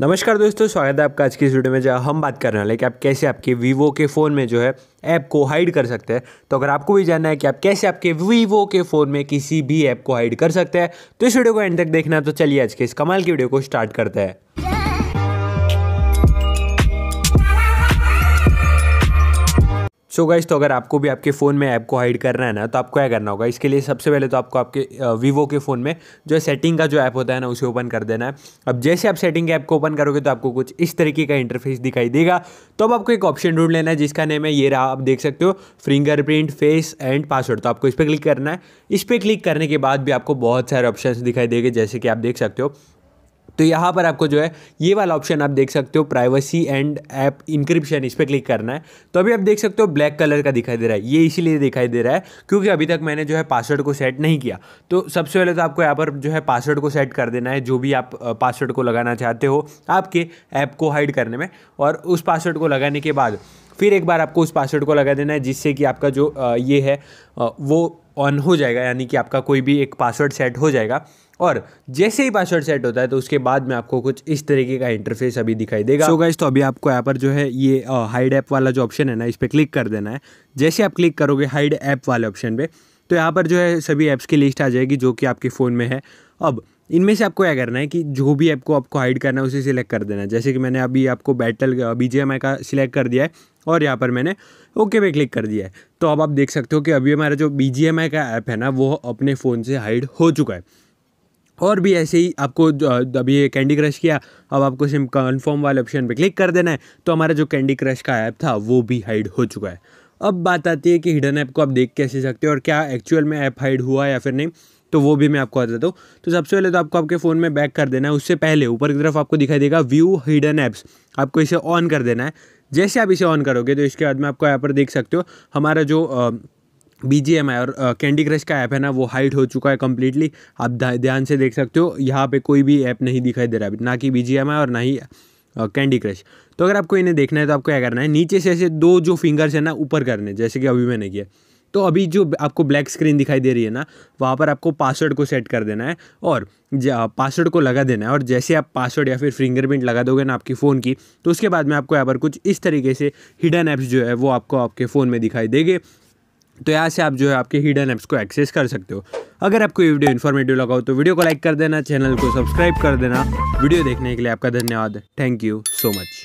नमस्कार दोस्तों स्वागत है आपका आज की इस वीडियो में जहाँ हम बात करने वाले हैं कि आप कैसे आपके वीवो के फ़ोन में जो है ऐप को हाइड कर सकते हैं तो अगर आपको भी जानना है कि आप कैसे आपके वीवो के फ़ोन में किसी भी ऐप को हाइड कर सकते हैं तो इस वीडियो को एंड तक देखना तो चलिए आज के इस कमाल की वीडियो को स्टार्ट करते हैं सो so गाइज तो अगर आपको भी आपके फ़ोन में ऐप को हाइड करना है ना तो आपको क्या करना होगा इसके लिए सबसे पहले तो आपको आपके वीवो के फ़ोन में जो सेटिंग का जो ऐप होता है ना उसे ओपन कर देना है अब जैसे आप सेटिंग के ऐप को ओपन करोगे तो आपको कुछ इस तरीके का इंटरफेस दिखाई देगा तो अब आपको एक ऑप्शन ढूंढ लेना है जिसका नेम है ये रहा आप देख सकते हो फिंगरप्रिंट फेस एंड पासवर्ड तो आपको इस पर क्लिक करना है इस पर क्लिक करने के बाद भी आपको बहुत सारे ऑप्शन दिखाई देंगे जैसे कि आप देख सकते हो तो यहाँ पर आपको जो है ये वाला ऑप्शन आप देख सकते हो प्राइवेसी एंड ऐप इंक्रिप्शन इस पर क्लिक करना है तो अभी आप देख सकते हो ब्लैक कलर का दिखाई दे रहा है ये इसीलिए दिखाई दे रहा है क्योंकि अभी तक मैंने जो है पासवर्ड को सेट नहीं किया तो सबसे पहले तो आपको यहाँ पर जो है पासवर्ड को सेट कर देना है जो भी आप पासवर्ड को लगाना चाहते हो आपके ऐप को हाइड करने में और उस पासवर्ड को लगाने के बाद फिर एक बार आपको उस पासवर्ड को लगा देना है जिससे कि आपका जो ये है वो ऑन हो जाएगा यानी कि आपका कोई भी एक पासवर्ड सेट हो जाएगा और जैसे ही पासवर्ड सेट होता है तो उसके बाद में आपको कुछ इस तरीके का इंटरफेस अभी दिखाई देगा सो इस तो अभी आपको यहाँ पर जो है ये हाइड ऐप वाला जो ऑप्शन है ना इस पर क्लिक कर देना है जैसे आप क्लिक करोगे हाइड ऐप वाले ऑप्शन पर तो यहाँ पर जो है सभी ऐप्स की लिस्ट आ जाएगी जो कि आपके फ़ोन में है अब इनमें से आपको क्या करना है कि जो भी ऐप को आपको हाइड करना है उसे सिलेक्ट कर देना है जैसे कि मैंने अभी आपको बैटल बी का सिलेक्ट कर दिया है और यहाँ पर मैंने ओके पे क्लिक कर दिया है तो अब आप देख सकते हो कि अभी हमारा जो बी का ऐप है ना वो अपने फ़ोन से हाइड हो चुका है और भी ऐसे ही आपको अभी कैंडी क्रश किया अब आपको सिम कन्फर्म वाले ऑप्शन पर क्लिक कर देना है तो हमारा जो कैंडी क्रश का ऐप था वो भी हाइड हो चुका है अब बात आती है कि हिडन ऐप को आप देख कैसे सकते हो और क्या एक्चुअल में ऐप हाइड हुआ या फिर नहीं तो वो भी मैं आपको देता हूँ तो सबसे पहले तो आपको आपके फ़ोन में बैक कर देना है उससे पहले ऊपर की तरफ आपको दिखाई देगा व्यू हिडन ऐप्स आपको इसे ऑन कर देना है जैसे आप इसे ऑन करोगे तो इसके बाद में आपको यहाँ पर देख सकते हो हमारा जो आ, बी जी एम आई और कैंडी क्रश का ऐप है ना वो हाइड हो चुका है कम्प्लीटली आप ध्यान से देख सकते हो यहाँ पे कोई भी ऐप नहीं दिखाई दे रहा है ना कि बी जी एम आई और ना ही कैंडी क्रश तो अगर आपको इन्हें देखना है तो आपको क्या करना है नीचे से ऐसे दो जो फिंगर्स हैं ना ऊपर करने जैसे कि अभी मैंने किया तो अभी जो आपको ब्लैक स्क्रीन दिखाई दे रही है ना वहाँ पर आपको पासवर्ड को सेट कर देना है और पासवर्ड को लगा देना है और जैसे आप पासवर्ड या फिर फिंगरप्रिंट लगा दोगे ना आपकी फ़ोन की तो उसके बाद में आपको यहाँ पर कुछ इस तरीके से हिडन ऐप्स जो है वो आपको आपके फ़ोन में दिखाई देंगे तो यहाँ से आप जो है आपके हिडन ऐप्स को एक्सेस कर सकते हो अगर आपको ये वीडियो इन्फॉर्मेटिव लगा हो तो वीडियो को लाइक कर देना चैनल को सब्सक्राइब कर देना वीडियो देखने के लिए आपका धन्यवाद थैंक यू सो मच